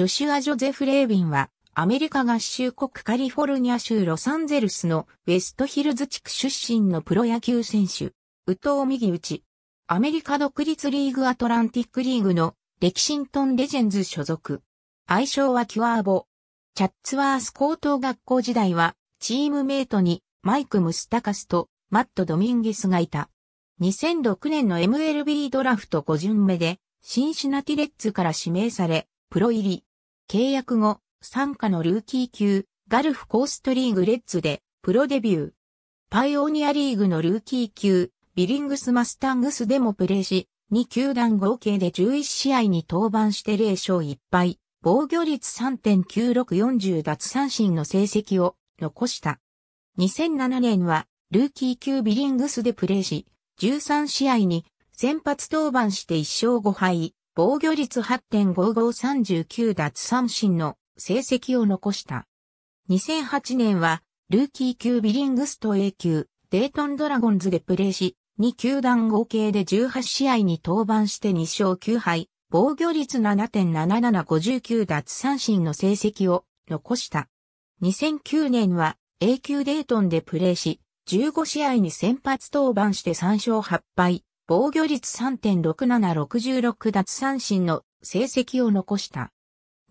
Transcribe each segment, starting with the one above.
ジョシュア・ジョゼフ・レービンは、アメリカ合衆国カリフォルニア州ロサンゼルスのウェストヒルズ地区出身のプロ野球選手、宇藤右打ち。アメリカ独立リーグアトランティックリーグのレキシントンレジェンズ所属。愛称はキュアーボ。チャッツワース高等学校時代は、チームメイトにマイク・ムスタカスとマット・ドミンゲスがいた。2006年の MLB ドラフト5巡目で、シンシナティレッツから指名され、プロ入り。契約後、参加のルーキー級、ガルフコーストリーグレッズで、プロデビュー。パイオニアリーグのルーキー級、ビリングスマスタングスでもプレーし、2球団合計で11試合に登板して0勝1敗、防御率3.9640奪三振の成績を残した。2007年は、ルーキー級ビリングスでプレーし、13試合に先発登板して1勝5敗、防御率8.5539奪三振の成績を残した。2008年は、ルーキー級ビリングスト A 級、デートンドラゴンズでプレーし、2球団合計で18試合に登板して2勝9敗、防御率7.7759奪三振の成績を残した。2009年は A 級デートンでプレーし、15試合に先発登板して3勝8敗、防御率3.6766奪三振の成績を残した。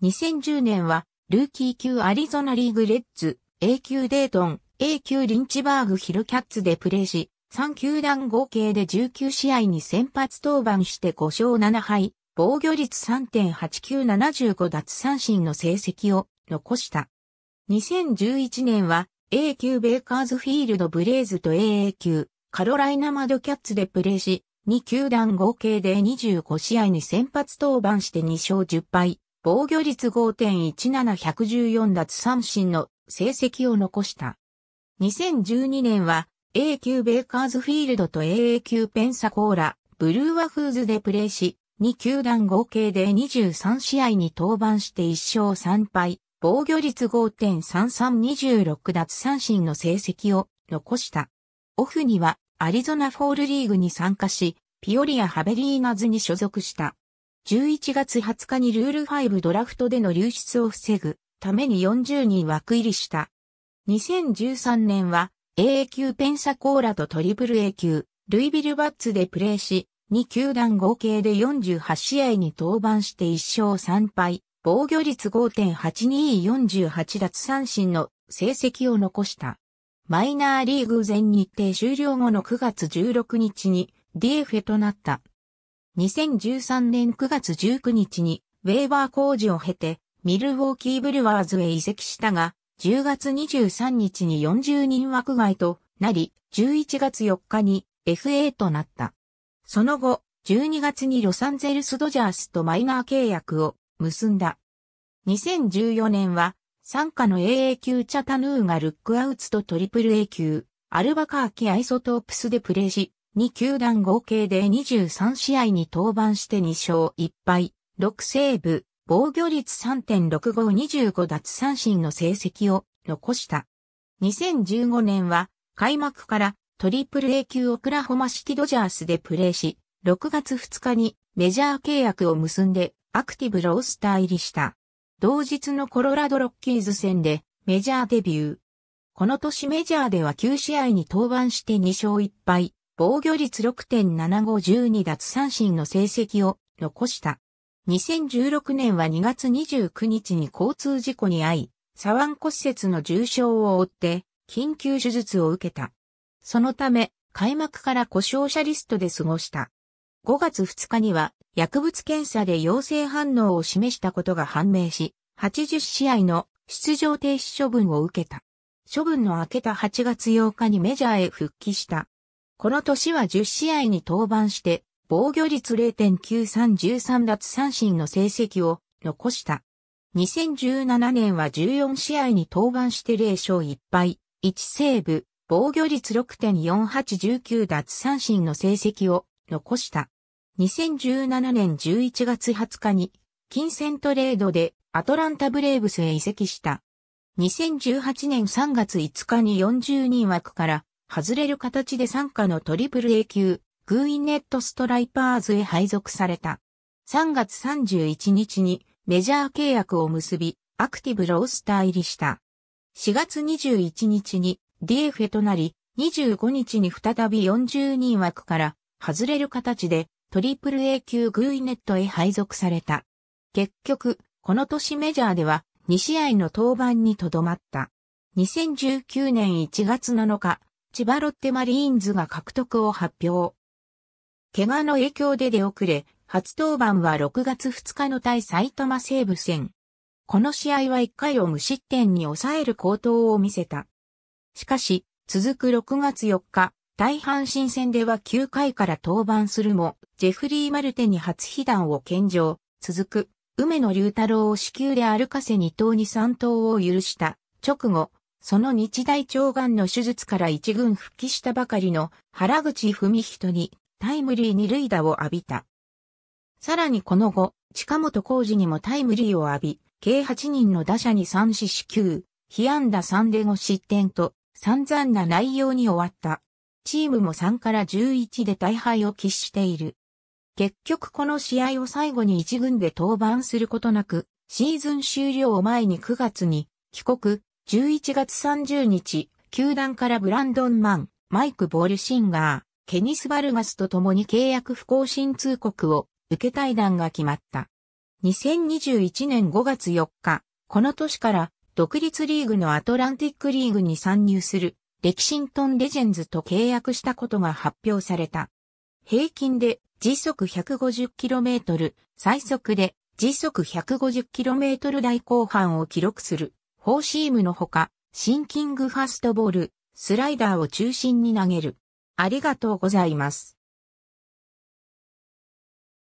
2010年は、ルーキー級アリゾナリーグレッズ、A 級デートン、A 級リンチバーグヒルキャッツでプレーし、3球団合計で19試合に先発登板して5勝7敗、防御率3.8975奪三振の成績を残した。2011年は A 級ベイカーズフィールドブレイズと AA 級カロライナマドキャッツでプレーし、2球団合計で25試合に先発登板して2勝10敗、防御率5.17114奪三振の成績を残した。2012年は A 級ベーカーズフィールドと AA 級ペンサコーラ、ブルーワフーズでプレーし、2球団合計で23試合に登板して1勝3敗、防御率5.3326奪三振の成績を残した。オフにはアリゾナフォールリーグに参加し、ピオリア・ハベリーナズに所属した。11月20日にルール5ドラフトでの流出を防ぐために40人枠入りした。2013年は AA 級ペンサコーラとトリプル A 級ルイビルバッツでプレーし、2球団合計で48試合に登板して1勝3敗、防御率5.82448奪三振の成績を残した。マイナーリーグ全日程終了後の9月16日に DF となった。2013年9月19日にウェーバー工事を経てミルウォーキーブルワーズへ移籍したが、10月23日に40人枠外となり、11月4日に FA となった。その後、12月にロサンゼルスドジャースとマイナー契約を結んだ。2014年は参加の AA 級チャタヌーがルックアウツとトリプル A 級、アルバカーキアイソトープスでプレーし、2球団合計で23試合に登板して2勝1敗、6セーブ、防御率3.6525奪三振の成績を残した。2015年は開幕からトリプル A 級オクラホマシティドジャースでプレーし、6月2日にメジャー契約を結んでアクティブロースター入りした。同日のコロラドロッキーズ戦でメジャーデビュー。この年メジャーでは9試合に登板して2勝1敗、防御率6.7512奪三振の成績を残した。2016年は2月29日に交通事故に遭い、左腕骨折の重傷を負って緊急手術を受けた。そのため、開幕から故障者リストで過ごした。5月2日には薬物検査で陽性反応を示したことが判明し、80試合の出場停止処分を受けた。処分の明けた8月8日にメジャーへ復帰した。この年は10試合に登板して、防御率0.9313奪三振の成績を残した。2017年は14試合に登板して0勝1敗、1セーブ、防御率6.4819奪三振の成績を残した。2017年11月20日に、金銭トレードでアトランタブレーブスへ移籍した。2018年3月5日に40人枠から外れる形で参加のトリプル A 級、グーインネットストライパーズへ配属された。3月31日にメジャー契約を結び、アクティブロースター入りした。4月21日に DF へとなり、25日に再び40人枠から外れる形でトリプル A 級グーイネットへ配属された。結局、この年メジャーでは2試合の登板にとどまった。2019年1月7日、千葉ロッテマリーンズが獲得を発表。怪我の影響で出遅れ、初登板は6月2日の対埼玉西武戦。この試合は1回を無失点に抑える好投を見せた。しかし、続く6月4日、大阪神戦では9回から登板するも、ジェフリー・マルテに初被弾を献上、続く、梅野龍太郎を死球で歩かせ2刀に3刀を許した。直後、その日大腸がんの手術から一軍復帰したばかりの原口文人にタイムリー二塁打を浴びた。さらにこの後、近本浩二にもタイムリーを浴び、計8人の打者に3死死球、被安打3で5失点と散々な内容に終わった。チームも3から11で大敗を喫している。結局この試合を最後に一軍で登板することなく、シーズン終了を前に9月に帰国、11月30日、球団からブランドン・マン、マイク・ボールシンガー、ケニス・バルガスと共に契約不更新通告を受け対談が決まった。2021年5月4日、この年から独立リーグのアトランティックリーグに参入するレキシントン・レジェンズと契約したことが発表された。平均で時速 150km、最速で時速 150km 台後半を記録する、フォーシームのほか、シンキングファストボール、スライダーを中心に投げる。ありがとうございます。